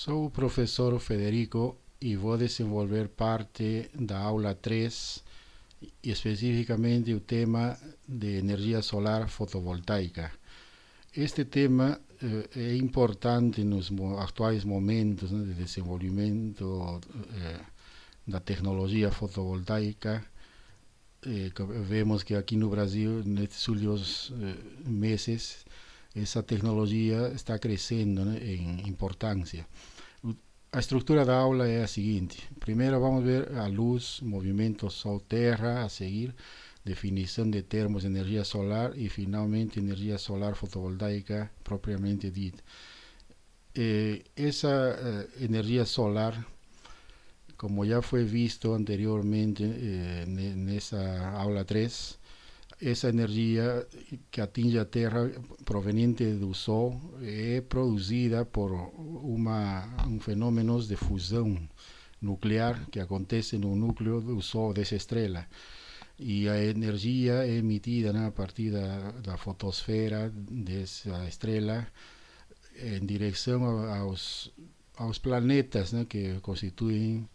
Sou o professor Federico e vou desenvolver parte da aula 3, especificamente o tema de energia solar fotovoltaica. Este tema eh, é importante nos atuais momentos né, de desenvolvimento eh, da tecnologia fotovoltaica. Eh, vemos que aqui no Brasil, nestes últimos eh, meses, esa tecnología está creciendo en importancia. La estructura de aula es la siguiente. Primero vamos a ver a luz, movimientos, Sol-Terra, a seguir definición de termos energía solar y finalmente energía solar fotovoltaica propiamente dita. Eh, esa eh, energía solar, como ya fue visto anteriormente eh, en, en, esa aula 3, essa energia que atinge a Terra proveniente do Sol é produzida por uma, um fenômeno de fusão nuclear que acontece no núcleo do Sol dessa estrela. E a energia é emitida né, a partir da, da fotosfera dessa estrela em direção aos, aos planetas né, que constituem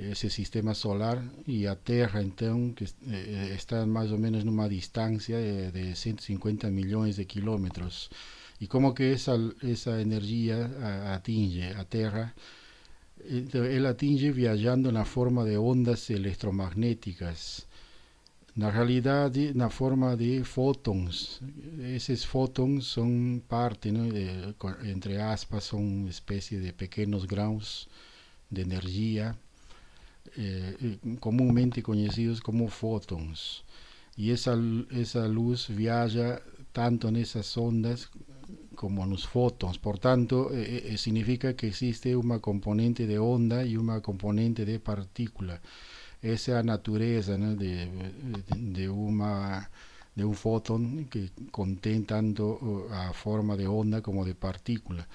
Ese sistema solar y a Tierra, entonces que eh, está más o menos en una distancia de 150 millones de kilómetros. ¿Y cómo que esa esa energía atinge a Tierra, él atinge viajando en la forma de ondas electromagnéticas. En realidad, en la forma de fótons. Esos fótons son parte, entre aspas, son especie de pequeños grãos de energía. Eh, eh, comúnmente conocidos como fótons. y esa esa luz viaja tanto en esas ondas como en los fótons. Por tanto, eh, significa que existe una componente de onda y una componente de partícula. Esa es la naturaleza de, de un fotón que contiene tanto uh, a forma de onda como de partícula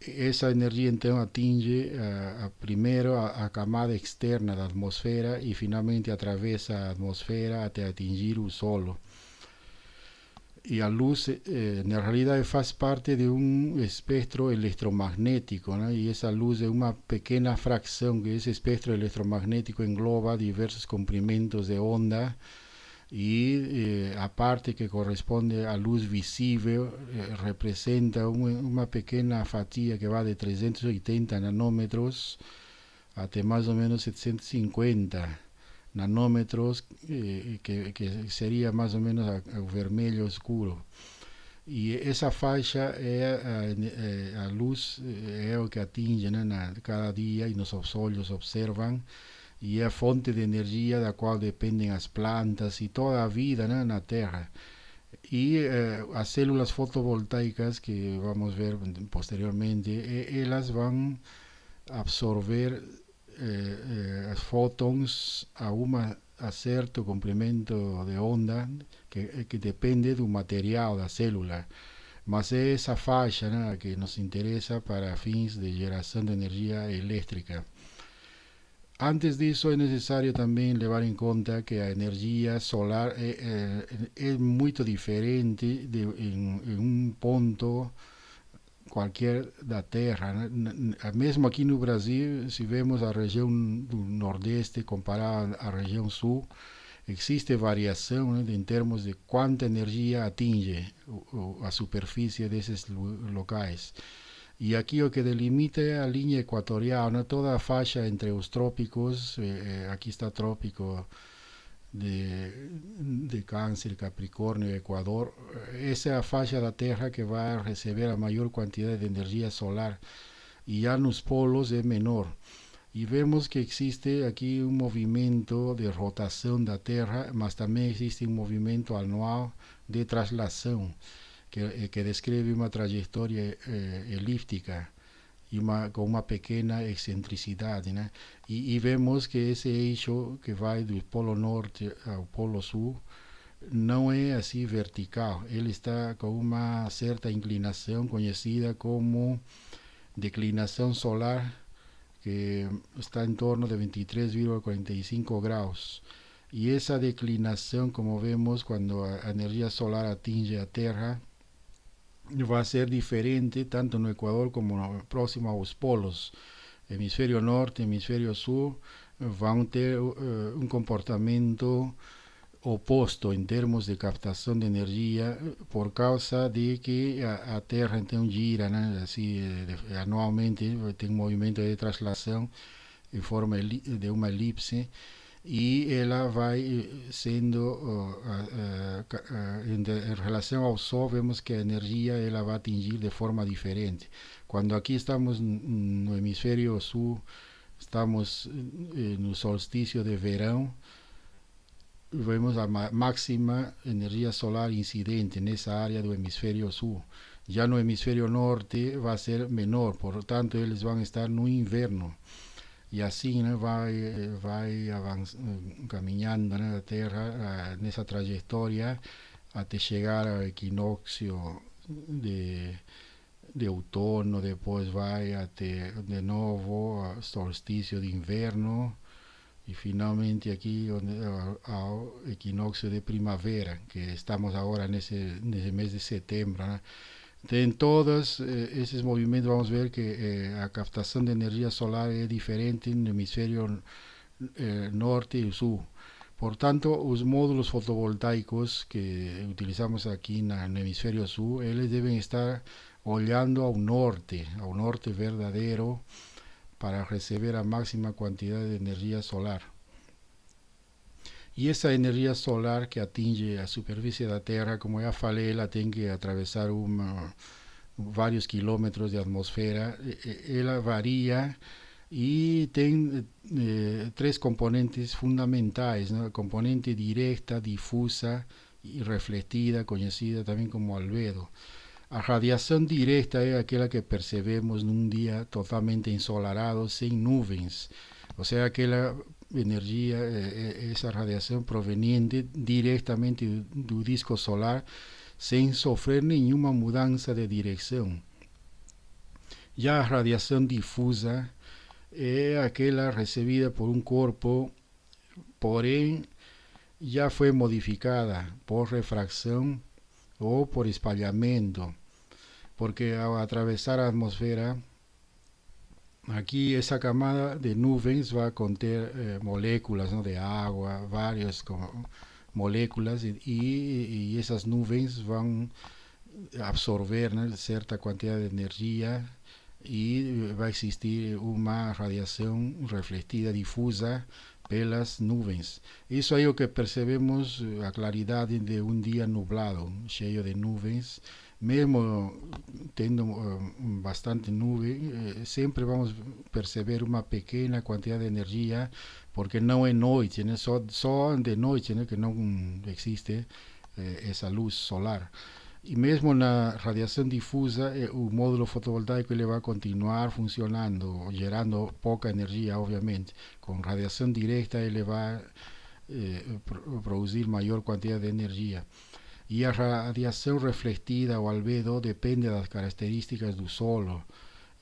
esa energía entonces atinge primero a camada externa de la atmósfera y finalmente atraviesa la atmósfera hasta atingir un solo. Y la luz, eh, en realidad es faz parte de un espectro electromagnético, y esa luz es una pequeña fracción que ese espectro electromagnético engloba diversos comprimentos de onda e eh, a parte que corresponde à luz visível eh, representa um, uma pequena fatia que vai de 380 nanômetros até mais ou menos 750 nanômetros, eh, que, que, seria mais ou menos o vermelho escuro. E essa faixa é a, a eh, luz é eh, o que atinge né, na, cada dia e nossos olhos observam e é fonte de energia da qual dependem as plantas e toda né, eh, a vida né, na Terra. E eh, as células fotovoltaicas, que vamos ver posteriormente, elas vão absorver eh, eh, fótons a uma a certo comprimento de onda que, que eh, depende do material da célula. Mas é essa faixa né, que nos interessa para fins de geração de energia elétrica. Antes disso, é necessário também levar em conta que a energia solar é, é, é muito diferente de, em, em, um ponto qualquer da Terra. Mesmo aqui no Brasil, se vemos a região do Nordeste comparada à região Sul, existe variação né, em termos de quanta energia atinge a superfície desses locais. Y aquí lo que delimita la línea equatoriana, toda la faixa entre los trópicos, eh, eh, aquí está trópico de, de Cáncer, Capricornio Ecuador. Eh, essa é a faixa la Terra que a recibir la mayor cantidad de energía solar ya en los polos es menor. Y vemos que existe aquí un movimiento de rotación de la Tierra, mas también existe un movimiento anual de traslación. que, eh, que descreve uma trajetória eh, elíptica e uma, com uma pequena excentricidade. Né? E, e, vemos que esse eixo que vai do Polo Norte ao Polo Sul não é assim vertical, ele está com uma certa inclinação conhecida como declinação solar, que está em torno de 23,45 graus. E essa declinação, como vemos, quando a energia solar atinge a Terra, va a ser diferente tanto en Ecuador como próximo a los polos. Hemisferio norte, hemisferio sur, van a tener uh, un comportamiento oposto em termos de captação de energia eh, por causa de que a, a Terra então gira, assim anualmente tem um movimento de translação em forma de uma elipse e ela vai eh, sendo uh, uh, uh, em, em, relação ao Sol vemos que a energia ela vai atingir de forma diferente quando aqui estamos no hemisfério sul estamos eh, no solstício de verão vemos a máxima energia solar incidente nessa área do hemisfério sul já no hemisfério norte vai ser menor portanto eles vão estar no inverno e assim né, vai, vai caminhando né, a Terra eh, nessa trajetória até chegar ao equinócio de, de outono, depois vai até de novo ao solstício de inverno e finalmente aqui ao equinócio de primavera, que estamos agora nesse, nesse mês de setembro. Né? en todos estos eh, esos movimientos vamos a ver que eh, la captación de energía solar es diferente en el hemisferio eh, norte y sur. Por tanto, los módulos fotovoltaicos que utilizamos aquí en el hemisferio sur, ellos deben estar olhando al norte, al norte verdadero, para recibir la máxima cantidad de energía solar. E essa energia solar que atinge a superfície da Terra, como já falei, ela tem que atravessar um uh, vários quilômetros de atmosfera. Ela varia e tem eh, eh, eh três componentes fundamentais: né? componente direta, difusa e refletida, conhecida também como albedo. A radiação direta é aquela que percebemos num dia totalmente ensolarado, sem nuvens. Ou seja, aquela energia, essa eh, eh, radiação proveniente diretamente do disco solar, sem sofrer nenhuma mudança de direção. Já a radiação difusa é aquela recebida por um corpo, porém já foi modificada por refração ou por espalhamento, porque ao atravessar a atmosfera Aqui essa camada de nuvens vai conter eh, moléculas não, de água, várias com, moléculas e, e, essas nuvens vão absorver né, certa quantidade de energia e vai existir uma radiação refletida, difusa pelas nuvens. Isso aí é o que percebemos eh, a claridade de um dia nublado, cheio de nuvens. mesmo teniendo eh, bastante nube eh, siempre vamos a percibir una pequeña cantidad de energía porque no es noche, solo de noche que no mm, existe eh, esa luz solar. y mesmo la radiación difusa, el módulo fotovoltaico va a continuar funcionando, generando poca energía obviamente. Con radiación directa ele va a producir mayor cantidad de energía. e a radiação refletida ao albedo depende das características do solo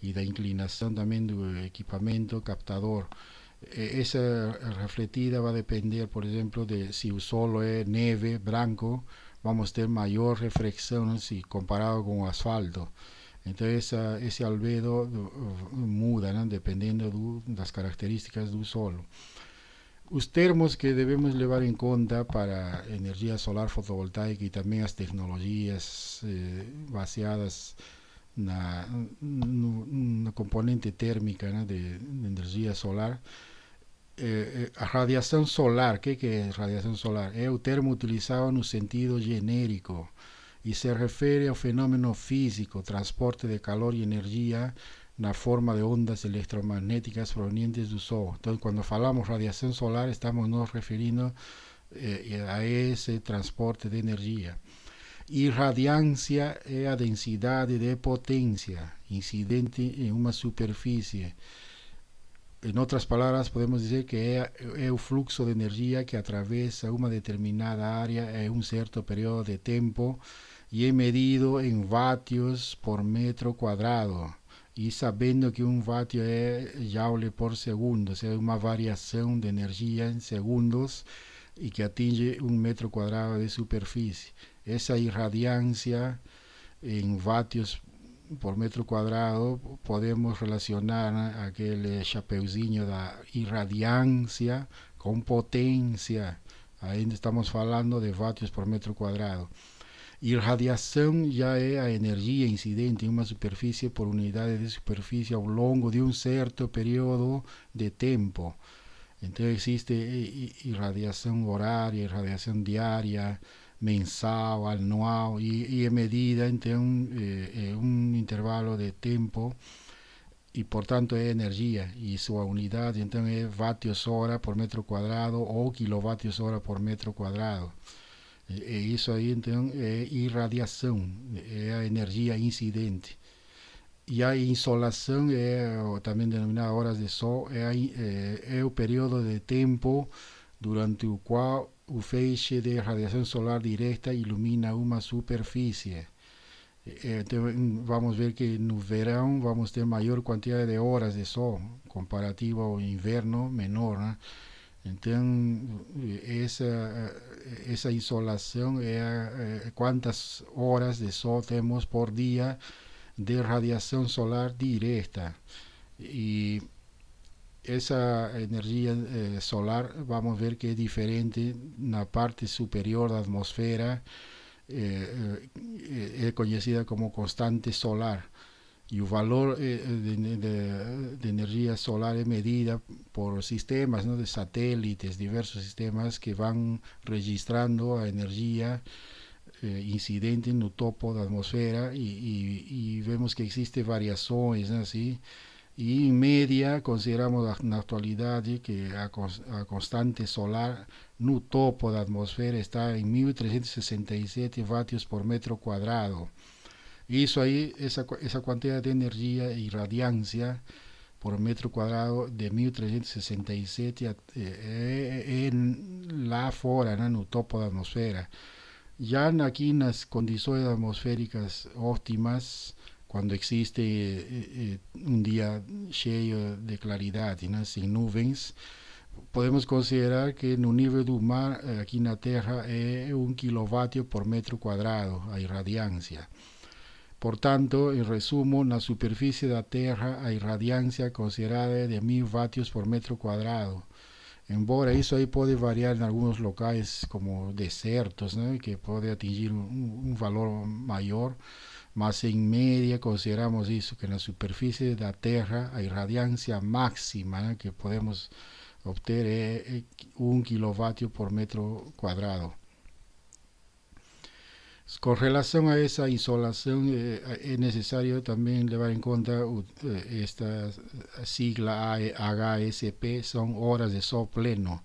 e da inclinação também do equipamento captador. Essa refletida vai depender, por exemplo, de se o solo é neve, branco, vamos ter maior reflexão se comparado com o asfalto. Então essa, esse albedo uh, uh, muda, né? dependendo do, das características do solo os termos que devemos levar em conta para energia solar fotovoltaica e também as tecnologias eh, baseadas na, no, na componente térmica né, de, de, energia solar. Eh, eh a radiação solar, o que, que é radiação solar? É o termo utilizado no sentido genérico e se refere ao fenômeno físico, transporte de calor e energia na forma de ondas eletromagnéticas provenientes do Sol. Então, quando falamos radiação solar, estamos nos referindo eh, eh, a esse transporte de energia. Irradiância é a densidade de potência incidente em uma superfície. Em outras palavras, podemos dizer que é, é o fluxo de energia que atravessa uma determinada área em um certo período de tempo e é medido em vatios por metro quadrado e sabendo que um watt é joule por segundo, ou é seja, uma variação de energia em segundos e que atinge um metro quadrado de superfície. Essa irradiância em watts por metro quadrado podemos relacionar aquele eh, chapeuzinho da irradiância com potência. Ainda estamos falando de watts por metro quadrado. Irradiação já é a energia incidente em uma superfície por unidade de superfície ao longo de um certo período de tempo. Então existe irradiação horária, irradiação diária, mensal, anual e, e é medida então é, é um intervalo de tempo e portanto é energia e sua unidade então é vatios hora por metro quadrado ou quilovatios hora por metro quadrado. É, é isso aí, então, é irradiação, é a energia incidente. E a insolação, é, também denominada horas de sol, é, é, é o período de tempo durante o qual o feixe de radiação solar direta ilumina uma superfície. É, então, vamos ver que no verão vamos ter maior quantidade de horas de sol, comparativo ao inverno menor. Né? Então, essa, essa isolação é, é quantas horas de sol temos por dia de radiação solar direta. E essa energia eh, solar, vamos ver que é diferente na parte superior da atmosfera, eh, eh, eh é conhecida como constante solar e o valor eh, eh, de, de, de, solar é medida por sistemas de satélites, diversos sistemas que vão registrando a energia eh, incidente no topo da atmosfera e vemos que existem variações ¿no? así. Y en consideramos na atualidade que a constante solar no topo da atmosfera está em 1367 vatios por metro quadrado isso aí essa essa quantidade de energia e radiância por metro quadrado de 1367 eh, eh, en lá fora, né, no topo da atmosfera. Já aqui nas condições atmosféricas óptimas, quando existe um dia cheio de claridade, né, sem nuvens, podemos considerar que no nível do mar eh, aqui na Terra é eh, um kW por metro quadrado a irradiância. Por tanto, en resumo, superficie de la Tierra hay radiancia considerada de 1000 vatios por metro cuadrado. Embora eso ahí puede variar en algunos locales como desertos, que puede atingir un valor mayor, mas en media consideramos eso que superficie de la Tierra a radiancia máxima que podemos obtener eh, eh, un 1 kW por metro cuadrado. Con relación a esa insolación eh, es necesario también llevar en cuenta eh, esta sigla HSP, son horas de sol pleno.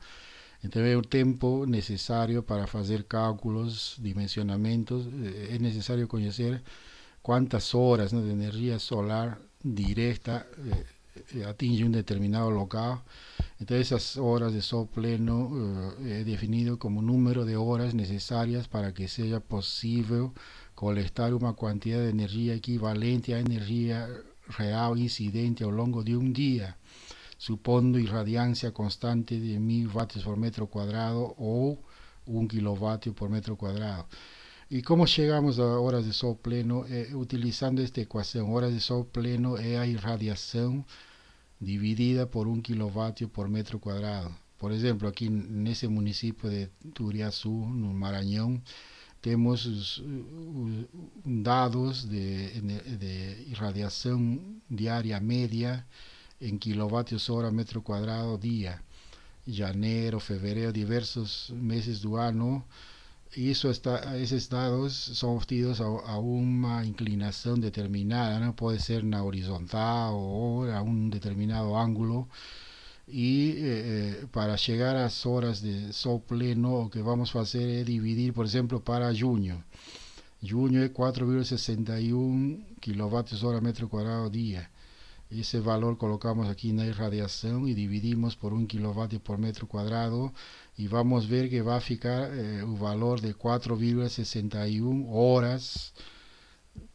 Entonces, el tiempo necesario para hacer cálculos, dimensionamientos, eh, es necesario conocer cuántas horas de energía solar directa eh, atinge un determinado local. Entonces esas horas de sol pleno eh, he definido como número de horas necesarias para que sea posible colectar una cantidad de energía equivalente a energía real incidente a lo largo de un día, supondo irradiancia constante de 1000 vatios por metro cuadrado o 1 kilovatio por metro cuadrado. e como chegamos a horas de sol pleno? Eh, utilizando esta equação horas de sol pleno é eh, a irradiação dividida por um kilovatio por metro quadrado Por exemplo aqui nesse município de Turiaçu, no Maranhão, temos os, eh, os dados de, de, diária média em en hora metro quadrado dia Janeiro, fevereiro diversos meses do ano y eso está, esos dados son obtidos a, una inclinación determinada, ¿no? puede ser una horizontal o a un determinado ángulo. Y eh, eh, para llegar a las horas de sol pleno, lo que vamos a hacer es dividir, por ejemplo, para junio. Junio es 4,61 kilovatios hora metro cuadrado día. Ese valor colocamos aquí en la irradiación y dividimos por un kilovatio por metro cuadrado e vamos ver que vai ficar eh, valor de 4,61 horas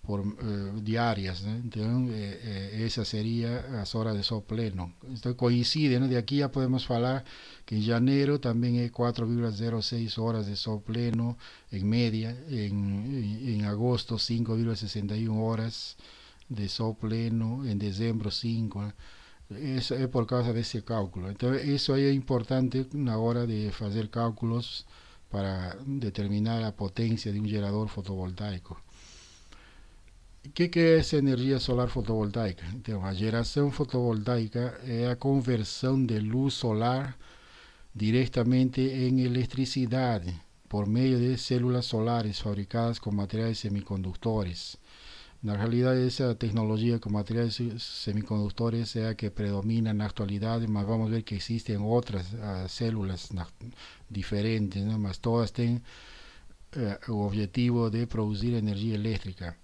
por, eh, diarias. ¿no? Entonces, eh, essa eh, seria as horas de sol pleno. então coincide, de aqui já podemos falar que em janeiro também é 4,06 horas de sol pleno em média, em, en, en agosto 5,61 horas de sol pleno, em dezembro 5. Eso es por causa de ese cálculo. Entonces, eso es importante la hora de hacer cálculos para determinar la potencia de un generador fotovoltaico. ¿Qué es energía solar fotovoltaica? Entonces, a un fotovoltaica es la conversión de luz solar directamente en electricidad por medio de células solares fabricadas con materiales semiconductores. na realidade essa tecnologia com materiais materiales semiconductores a que predomina na atualidade mas vamos ver que existem outras uh, ah, células diferentes, ¿no? mas todas têm o eh, objetivo de produzir energia elétrica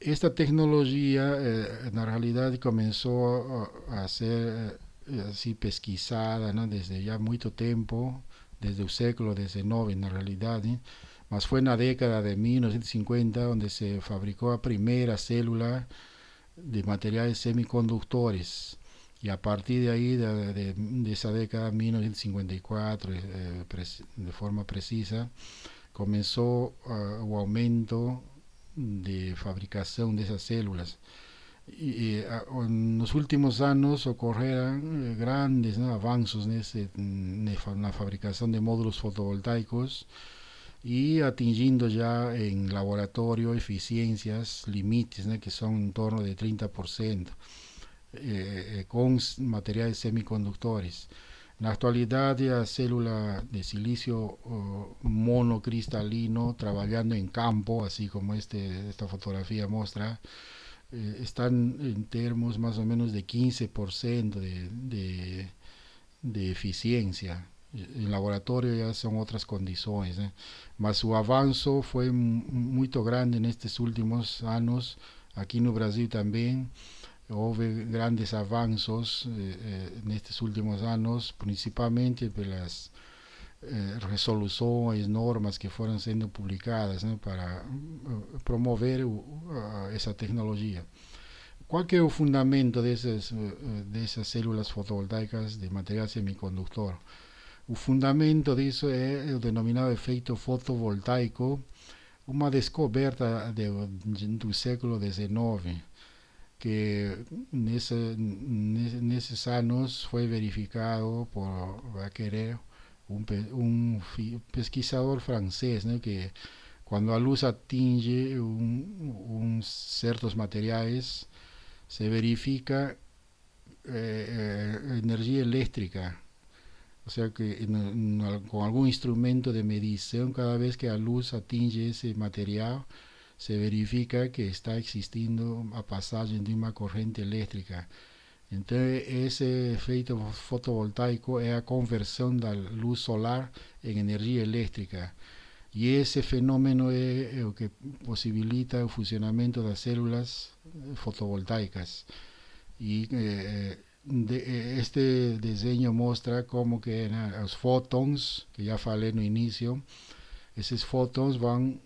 Esta tecnologia eh, na realidade começou a ser eh, pesquisada ¿no? desde já muito tempo desde o século XIX na realidade ¿eh? mas foi na década de 1950 onde se fabricou a primeira célula de materiais semiconductores. e a partir de aí, de, de, de década, 1954, eh, de forma precisa, começou uh, o aumento de fabricação dessas células. Uh, e nos últimos anos ocorreram eh, grandes avanços na fabricação de módulos fotovoltaicos y atingiendo ya en laboratorio eficiencias, límites, que son en torno de 30%, eh, eh, con materiales semiconductores. En la actualidad, la célula de silicio monocristalino, trabajando en campo, así como este, esta fotografía muestra, eh, están en términos más o menos de 15% de, de eficiencia. em laboratório já são outras condições, né? ¿eh? Mas o avanço foi muito grande nestes últimos anos, aqui no Brasil também. Houve grandes avanços eh, eh nestes últimos anos, principalmente pelas eh, resoluções, normas que foram sendo publicadas né, para eh, promover o, uh, a, uh, essa tecnologia. Qual que é o fundamento dessas, dessas células fotovoltaicas de material semicondutor? El fundamento de eso es el denominado efecto fotovoltaico, una descoberta del siglo século XIX, que en esos años fue verificado por un un pesquisador francés, que cuando la luz atinge un materiales, se verifica eh, eh, energía eléctrica. O sea que en, eh, en, con algún instrumento de medición, cada vez que la luz atinge ese material, se verifica que está existindo a passagem de uma corrente elétrica. Então, esse efeito fotovoltaico é a conversão da luz solar em energia elétrica. E esse fenômeno é, eh, o que possibilita o funcionamento das células eh, fotovoltaicas. E de, eh, este desenho mostra como que né, eh, os fótons, que já falei no início, esses fótons vão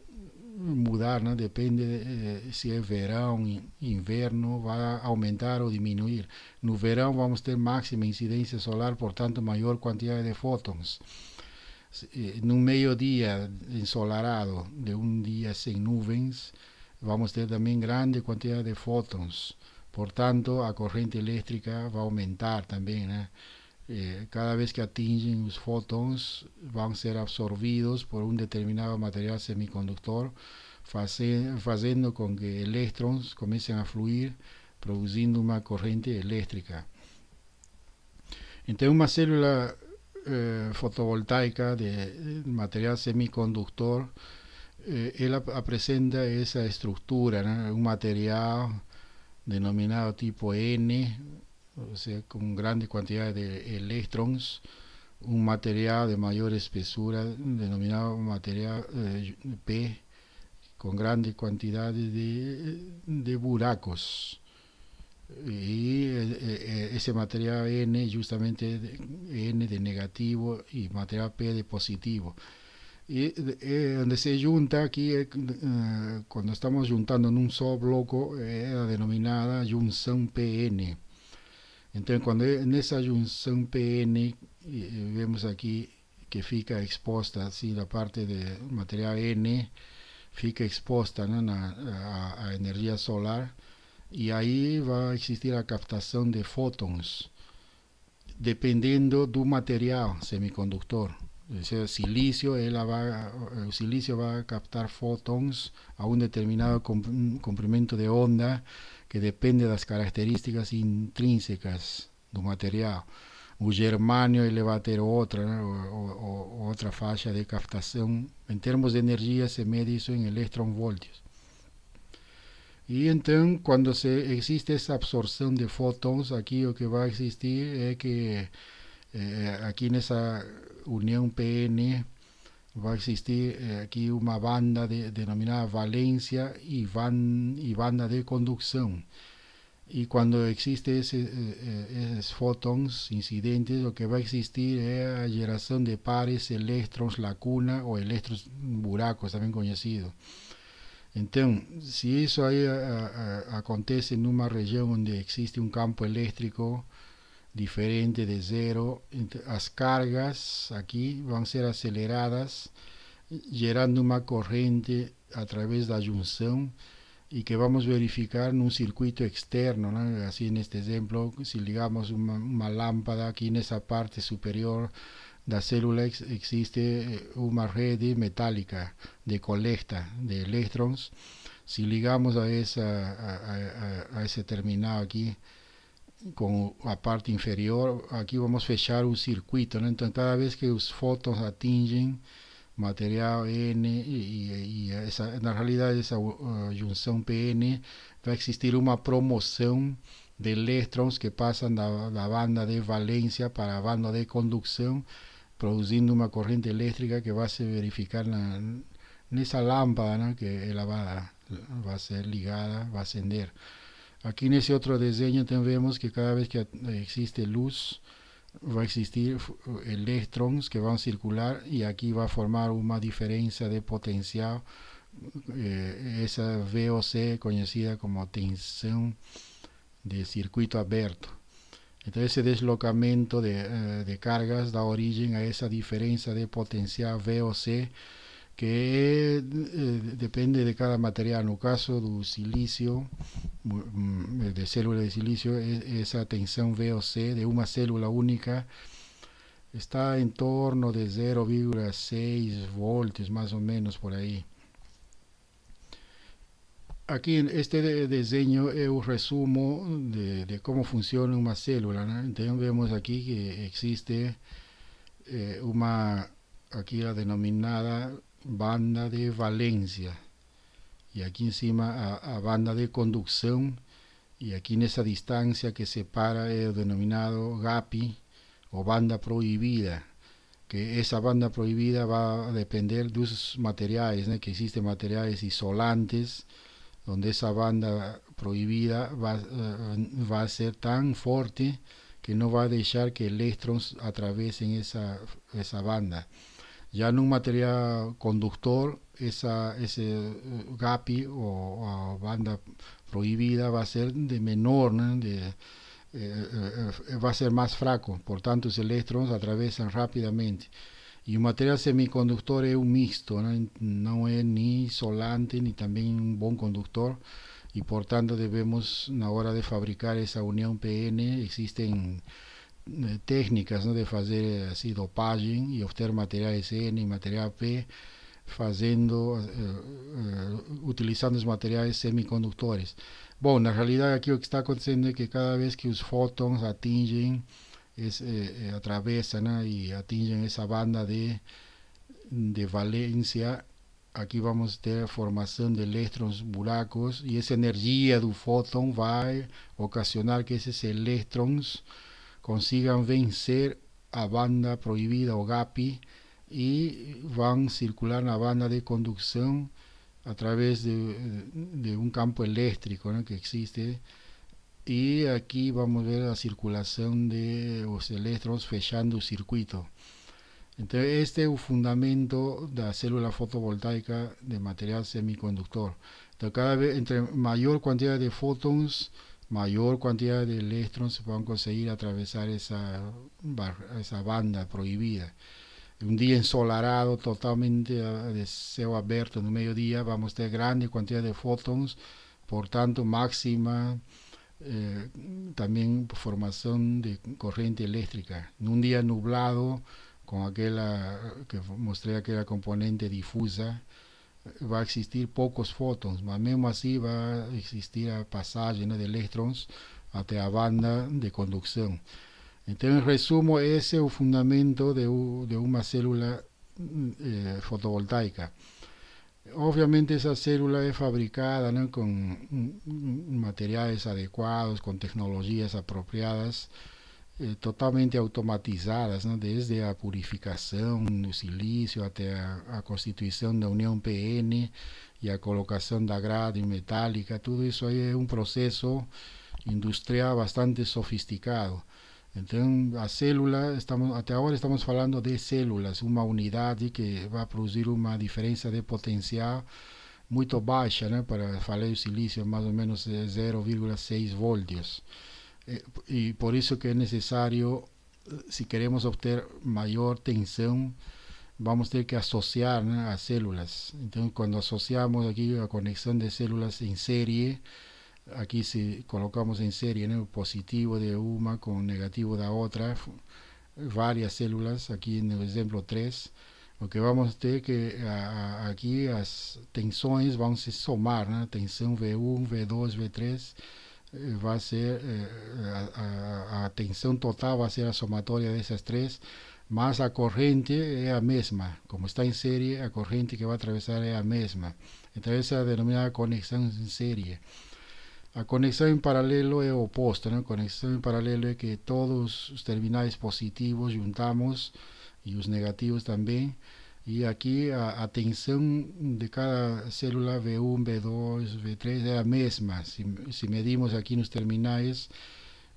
mudar, né? depende eh, se é verão, inverno, vai aumentar ou diminuir. No verão vamos ter máxima incidência solar, portanto maior quantidade de fótons. No meio-dia ensolarado, de um dia sem nuvens, vamos ter também grande quantidade de fótons. Por tanto, la corriente eléctrica va a aumentar también. ¿eh? Eh, cada vez que los fotones, van a ser absorbidos por un determinado material semiconductor, haciendo con que electrones comiencen a fluir, produciendo una corriente eléctrica. Entonces, una célula eh, fotovoltaica de material semiconductor, eh, presenta esa estructura, un material denominado tipo N, o sea, con grandes cantidad de electrons un material de mayor espesura, denominado material eh, P, con grandes cantidad de, buracos. Y eh, eh, ese material N, justamente N de negativo y material P de positivo. y eh, donde se junta aquí eh, eh, cuando estamos juntando en un solo bloco é eh, a denominada junção PN então quando nessa junção PN eh, vemos aqui que fica exposta assim a parte de material N fica exposta né, a, a energia solar e aí vai existir a captação de fótons dependendo do material semicondutor Ese silicio, él va, el silicio va a captar fotones a un determinado comprimento de onda que depende de las características intrínsecas del material. O germánio va va tener otra otra o, de captación. En termos de energía se mede eso en electronvoltios. Y entonces, cuando se existe esa absorción de fótons, aquí lo que va a existir es que eh, aquí en esa Unión PN, va a existir eh, aquí una banda denominada valencia y banda de conducción. Y cuando existe eh, eh, esos es fótons incidentes, lo que va a existir es la generación de pares electrons, lacuna o electrones buracos, también conocido. Entonces, si eso ahí acontece en una región donde existe un campo eléctrico, diferente de cero. Las cargas aquí van a ser aceleradas, generando una corriente a través de la junción y que vamos a verificar en un circuito externo, así en este ejemplo, si ligamos una, lámpara aquí en esa parte superior de la célula existe eh, una red metálica de colecta de electrones, si ligamos a, esa, a, a ese terminal aquí, com a parte inferior, aqui vamos fechar o circuito, né? então cada vez que os fótons atingem material N e, e essa, na realidade essa uh, junção PN vai existir uma promoção de elétrons que passam da, da banda de valência para a banda de condução, produzindo uma corrente elétrica que vai se verificar na, nessa lâmpada né? que ela vai, vai ser ligada, vai acender. Aquí en ese otro diseño vemos que cada vez que existe luz va a existir electrones que van a circular y aquí va a formar una diferencia de potencial eh, esa VOC conocida como tensión de circuito abierto entonces ese deslocamiento de, eh, de cargas da origen a esa diferencia de potencial VOC que eh, depende de cada material. en el caso del silicio mm, de células de silicio e, esa o C de una célula única está en torno de 0,6 voltios, más o menos por ahí. Aquí en este diseño es un resumo de, cómo funciona una célula. Entonces vemos aquí que existe eh, una, aquí la denominada banda de valencia y aquí encima a, banda de conducción y aquí en esa distancia que separa el eh, denominado GAPI, o banda prohibida que esa banda prohibida va a depender de los materiales, que existen materiales isolantes, donde esa banda prohibida eh, va, a ser tan fuerte que no va a dejar que electrons atravesen esa, esa banda. Ya en un material conductor, esa, ese eh, GAPI o, banda prohibida va a ser de menor, eh, eh, va a ser más fraco, por tanto los electrones atraviesan rápidamente. Y un material semiconductor es un mixto, ¿no? no, es ni solante ni también un buen conductor y por tanto debemos, a la hora de fabricar esa unión PN, existen técnicas né, de fazer assim, dopagem e obter material SN e material P fazendo uh, uh, utilizando os materiais semicondutores. Bom, na realidade aqui o que está acontecendo é que cada vez que os fótons atingem esse, eh, eh atravessam né, e atingem essa banda de de valência, aqui vamos ter a formação de elétrons buracos e essa energia do fóton vai ocasionar que esses elétrons consigan vencer a banda prohibida, o GAPI y van a circular la banda de conducción a través de, un campo eléctrico que existe y aquí vamos a ver la circulación de los electrones fechando el circuito entonces este es el fundamento de la célula fotovoltaica de material semiconductor cada vez entre mayor cantidad de fotones mayor cantidad de electrones se a conseguir atravesar esa, esa banda prohibida. Un día ensolarado, totalmente de céu abierto, no mediodía, vamos a tener grande cantidad de fotones, por tanto, máxima eh, también formación de corriente eléctrica. En un día nublado, con aquella que mostré, aquella componente difusa, va a existir pocos fotones, mas así va a existir a pasaje de electrones até a banda de conducción Entonces em resumo, ese es o fundamento de, de célula eh, fotovoltaica. Obviamente esa célula es fabricada con um, um, um materiales adecuados, con tecnologías apropiadas É, totalmente automatizadas, né? desde a purificação do silício até a, a, constituição da união PN e a colocação da grade metálica, tudo isso aí é um processo industrial bastante sofisticado. Então, a célula, estamos, até agora estamos falando de células, uma unidade que vai produzir uma diferença de potencial muito baixa, né? para falei o silício, mais ou menos 0,6 é voltios e eh, por isso que é necessário, eh, se queremos obter maior tensão, vamos ter que associar as células. Então, quando associamos aqui a conexão de células em série, aqui se colocamos em série ¿no? positivo de com o negativo da outra, várias células, aqui no exemplo 3, o que vamos ter que a, as tensões vão se somar, ¿no? tensão V1, V2, V3, Eh, va a ser eh, a, atención total va a ser la sumatoria de esas tres más la corriente es la misma como está en serie la corriente que va a atravesar es la misma entonces la denominada conexión en serie La conexión en paralelo es opuesta. ¿no? conexión en paralelo es que todos los terminales positivos juntamos y los negativos también E aqui a, a tensão de cada célula V1, V2, V3 é a mesma. Se, se medimos aqui nos terminais,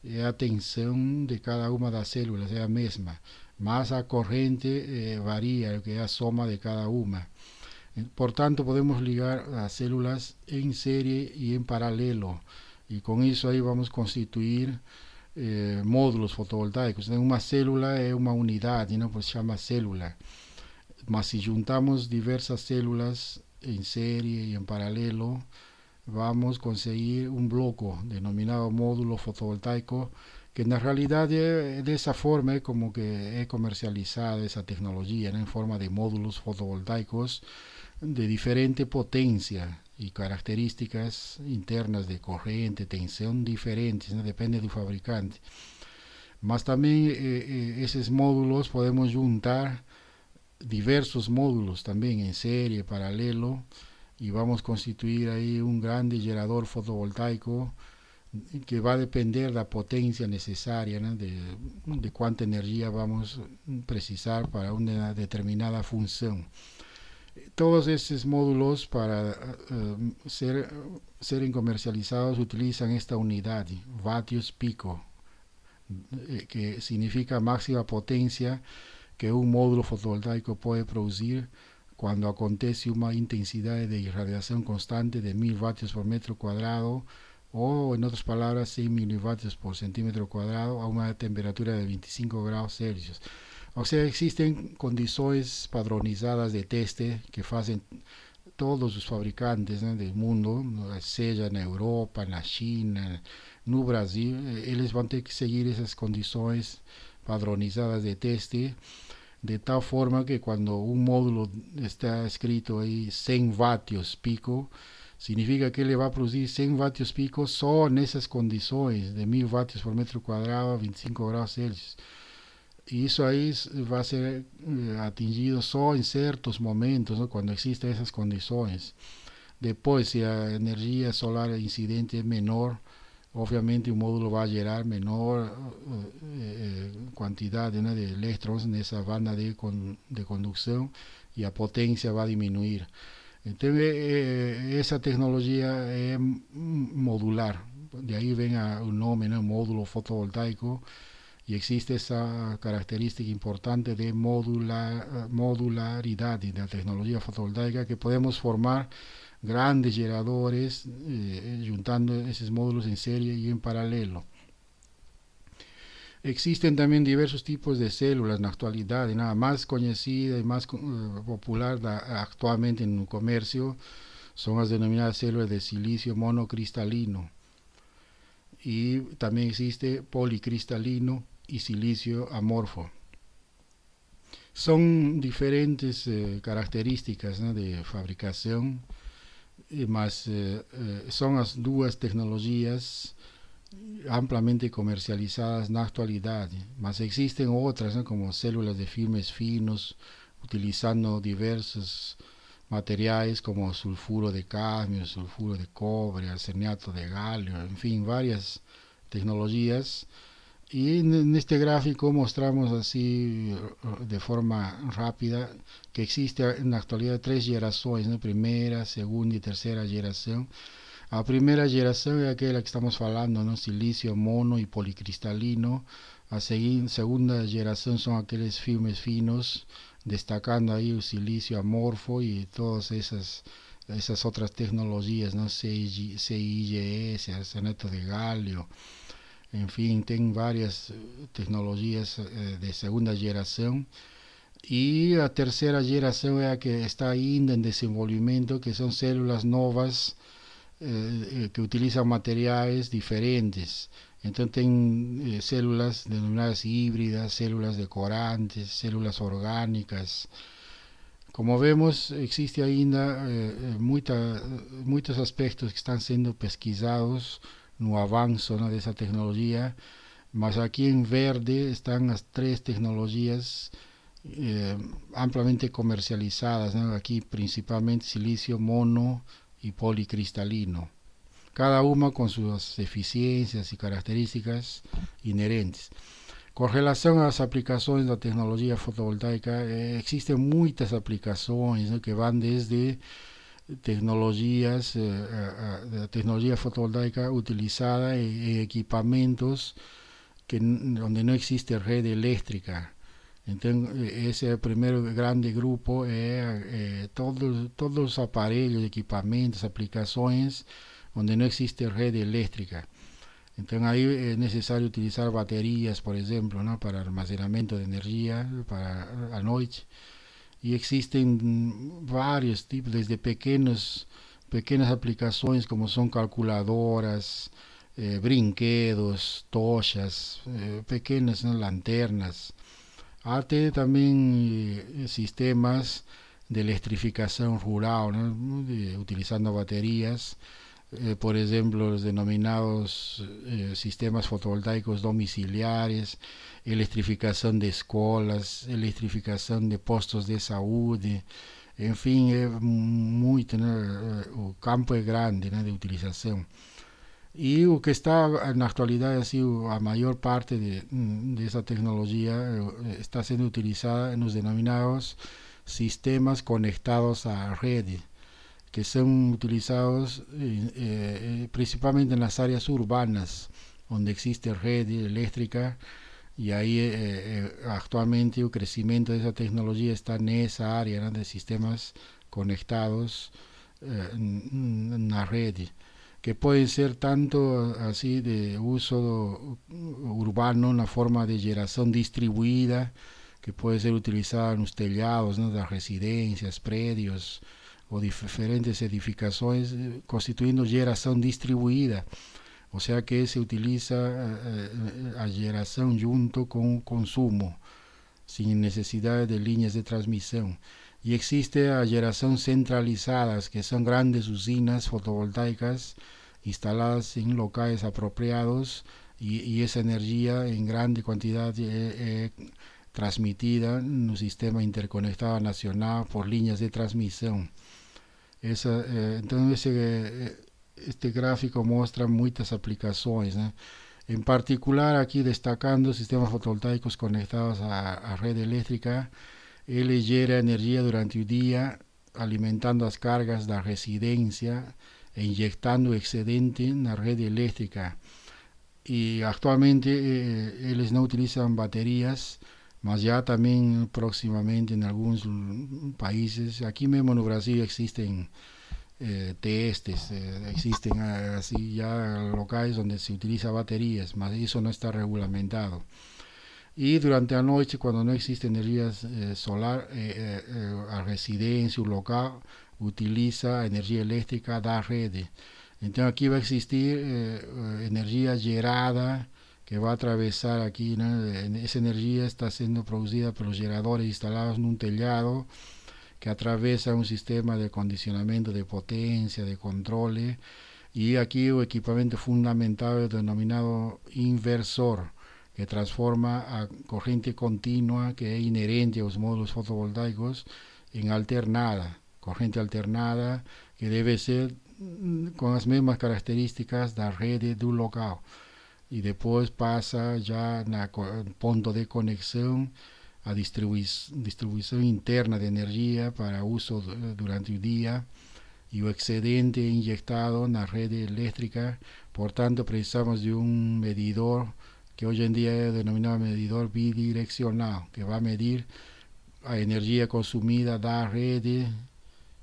é a tensão de cada uma das células, é a mesma. Mas a corrente eh, varia, é que é a soma de cada uma. portanto podemos ligar as células em série e em paralelo. E com isso aí vamos constituir eh, módulos fotovoltaicos. Né, uma célula é uma unidade, não né, se chama célula. Mas si juntamos diversas células en serie y en paralelo, vamos a conseguir un bloco denominado módulo fotovoltaico, que en realidad de, de esa forma como que he comercializada esa tecnología en forma de módulos fotovoltaicos de diferente potencia y características internas de corriente, tensión diferentes, depende del fabricante. Más también eh, eh, esos módulos podemos juntar diversos módulos también en serie, paralelo, y vamos a constituir ahí un grande generador fotovoltaico que va a depender de la potencia necesaria, de, cuánta energía vamos a precisar para una determinada función. Todos estos módulos para eh, ser, ser comercializados utilizan esta unidad, vatios pico, eh, que significa máxima potencia que un módulo fotovoltaico puede producir cuando acontece una intensidad de irradiación constante de 1000 vatios por metro cuadrado o en otras palabras 100 milivatios por centímetro cuadrado a una temperatura de 25 grados Celsius. O sea, existen condiciones padronizadas de teste que hacen todos los fabricantes del mundo, sea en Europa, en la China, en Brasil, eh, ellos van a tener que seguir esas condiciones padronizadas de teste, de tal forma que quando un módulo está escrito ahí 100 vatios pico, significa que ele va a producir 100 vatios pico só nessas condições de 1000 vatios por metro cuadrado, 25 graus Celsius. Y eso ahí va a ser eh, atingido solo en ciertos momentos, ¿no? cuando existen esas condiciones. Después, si la energía solar incidente es menor, obviamente un módulo va a generar menor eh, eh, cantidad de electrones en esa banda de, conducción y la potencia va a disminuir. Entonces, eh, esa tecnología es modular, de ahí ven el nombre, ¿no? módulo fotovoltaico, y existe esa característica importante de modular, modularidad de la tecnología fotovoltaica que podemos formar grandes geradores eh, eh, juntando esos módulos en serie y en paralelo. Existen también diversos tipos de células en la actualidad, y nada más conocida y más eh, popular actualmente en el comercio son las denominadas células de silicio monocristalino. Y también existe policristalino y silicio amorfo. Son diferentes características de fabricación mas eh, eh, son las dos tecnologías ampliamente comercializadas en actualidad más existen otras como células de filmes finos, utilizando diversos materiales como sulfuro de cadmio, sulfuro de cobre, arseniato de galio, en fin, varias tecnologías y en este gráfico mostramos así uh, uh, de forma rápida que existe en la actualidad tres generaciones, primera, segunda y tercera generación. La primera generación es aquella que estamos hablando, ¿no? silicio, mono y policristalino. A segunda generación son aquellos filmes finos, destacando ahí el silicio amorfo y todas esas, esas otras tecnologías, ¿no? CIGS, arsenato de galio. enfim, tem várias eh, tecnologias eh, de segunda geração. E a terceira geração é a que está ainda em desenvolvimento, que são células novas eh, eh, que utilizam materiais diferentes. Então tem eh, células denominadas híbridas, células decorantes, células orgânicas. Como vemos, existe ainda eh, muita, muitos aspectos que estão sendo pesquisados no avanço né, dessa tecnologia, mas aqui em verde estão as três tecnologias eh, amplamente comercializadas, né, aqui principalmente silício mono e policristalino, cada uma com suas eficiências e características inerentes. Com relação às aplicações da tecnologia fotovoltaica, eh, existem muitas aplicações né, que vão desde tecnologías, eh, eh, eh, tecnología fotovoltaica utilizada en, equipamientos que, donde no existe red eléctrica. Entonces, ese primer grande grupo, eh, todos, todos los aparatos, equipamientos, aplicaciones donde no existe red eléctrica. Entonces ahí es necesario utilizar baterías, por ejemplo, ¿no? para almacenamiento de energía, para la noche. e existem vários tipos, desde pequenas pequenas aplicações como são calculadoras, eh, brinquedos, tochas, eh, né, lanternas, até também eh, sistemas de eletrificação rural, né, de, utilizando baterias, eh, por exemplo os denominados eh, sistemas fotovoltaicos domiciliares, eletrificação de escolas, eletrificação de postos de saúde, enfim, é muito, né? É, o campo é grande né? de utilização. E o que está na atualidade, assim, a maior parte de, dessa tecnologia é, está sendo utilizada nos denominados sistemas conectados à rede, que são utilizados eh, principalmente nas áreas urbanas, onde existe rede elétrica e aí eh, eh, atualmente o crescimento dessa de está nessa área ¿no? Né, de sistemas conectados eh, na rede que pode ser tanto assim de uso urbano, na forma de geração distribuída que pode ser utilizada nos telhados das residências, prédios ou diferentes edificações constituindo geração distribuída O sea que se utiliza eh, eh generación junto con consumo, sin necesidad de líneas de transmisión. Y existe generación centralizadas, que son grandes usinas fotovoltaicas instaladas en locales apropiados y, esa energía en grande cantidad es eh, eh, transmitida en un sistema interconectado nacional por líneas de transmisión. Esa, entonces, este gráfico mostra muitas aplicações, né? Em particular, aqui destacando sistemas fotovoltaicos conectados à, à rede elétrica, ele gera energia durante o dia, alimentando as cargas da residência e injetando excedente na rede elétrica. E atualmente eh, eles não utilizam baterias, mas já também proximamente em alguns países, aqui mesmo no Brasil existem Eh, testes, eh, existen ah, así ya locales donde se utiliza baterías, más eso no está regulamentado. Y durante la noche, cuando no existe energía eh, solar, la residencia o local utiliza energía eléctrica da red Entonces aquí va a existir energía gerada que va a atravesar aquí. en Esa energía está siendo producida por los generadores instalados en un tellado que atraviesa un sistema de condicionamiento de potencia, de controles, y aquí el equipamiento fundamental denominado inversor, que transforma a corriente continua que es inherente a los módulos fotovoltaicos en alternada, corriente alternada que debe ser mm, con las mismas características de la red de un local y después pasa ya al punto de conexión a distribución, interna de energía para uso eh, durante el día y el excedente inyectado en la red eléctrica. Por tanto, precisamos de un medidor que hoy en día es denominado medidor bidireccional, que va a medir la energía consumida de la red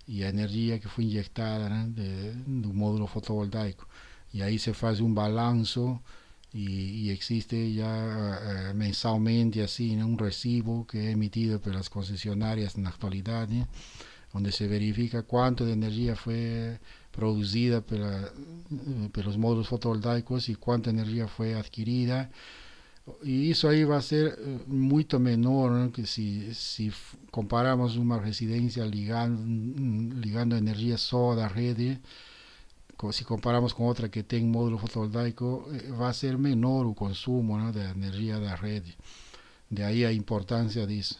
y la energía que fue inyectada de, un módulo fotovoltaico. Y ahí se hace un balance y, existe ya mensualmente eh, mensalmente así un recibo que es emitido por las concesionarias en la actualidad, ¿eh? donde se verifica cuánto de energía fue producida por, eh, los módulos fotovoltaicos y cuánta energía fue adquirida. Y eso ahí va a ser mucho menor que si, si, comparamos una residencia ligando, mm, ligando energía soda, red si comparamos con otra que tenga módulo fotovoltaico, eh, va a ser menor el consumo de energía de la red. De ahí la importancia de eso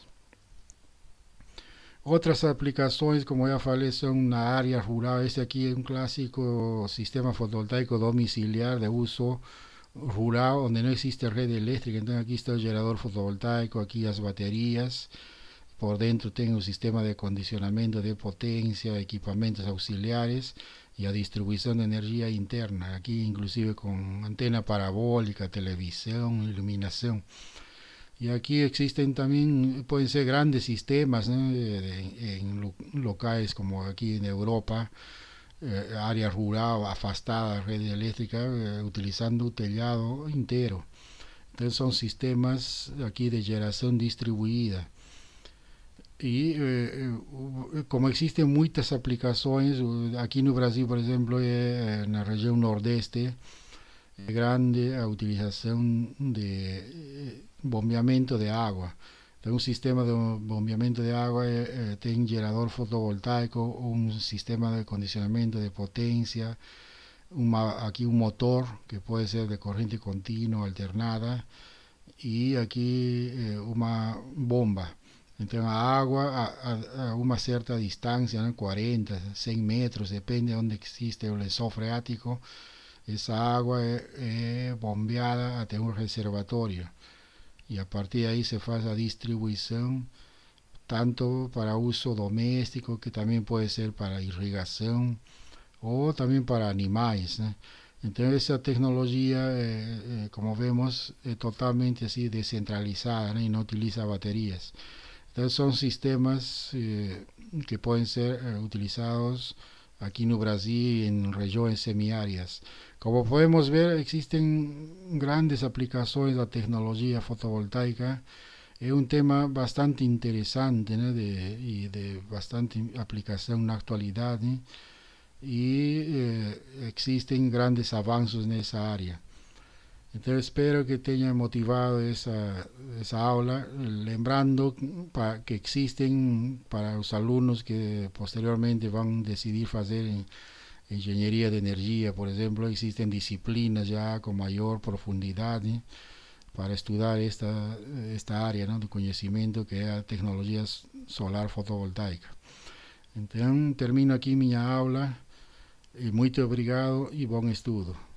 Otras aplicaciones, como ya falei, son una área rural. Este aquí es un clásico sistema fotovoltaico domiciliar de uso rural, donde no existe red eléctrica. Entonces aquí está el generador fotovoltaico, aquí las baterías. Por dentro tengo un sistema de acondicionamiento de potencia, equipamientos auxiliares y a distribución de energía interna, aquí inclusive con antena parabólica, televisión, iluminación. Y aquí existen también, pueden ser grandes sistemas en, locales como aquí en Europa, áreas eh, área rural, afastada, red eléctrica, eh, utilizando un tellado entero. Entonces son sistemas aquí de generación distribuida y eh, eh, como existen muchas aplicaciones aquí en Brasil, por ejemplo eh, en la región Nordeste, grande utilización de bombeamiento de agua un sistema de bombeamiento de agua tiene un fotovoltaico, un sistema de condicionamiento de potencia aquí un motor que puede ser de corriente continua alternada, y aquí una bomba. Entonces agua a, una cierta distancia, 40, 100 metros, depende de donde existe el esofreático, Esa agua es, eh, eh, bombeada hasta un reservatorio y a partir de ahí se hace la distribución tanto para uso doméstico que también puede ser para irrigación o también para animales. Entonces esa tecnología, eh, como vemos, es totalmente así descentralizada y no utiliza baterías. Entonces son sistemas eh, que pueden ser eh, utilizados aquí en Brasil en regiones semiáreas. Como podemos ver, existen grandes aplicaciones de la tecnología fotovoltaica. Es un tema bastante interesante y de bastante aplicación en la actualidad. Y eh, existen grandes avances en esa área. Então espero que tenha motivado essa essa aula, lembrando que existem para os alunos que posteriormente vão decidir fazer engenharia de energia, por exemplo, existem disciplinas já com maior profundidade ¿eh? para estudar esta, esta área do conhecimento que é a tecnologia solar fotovoltaica. Então termino aqui minha aula. Eh, Muito obrigado e bom estudo.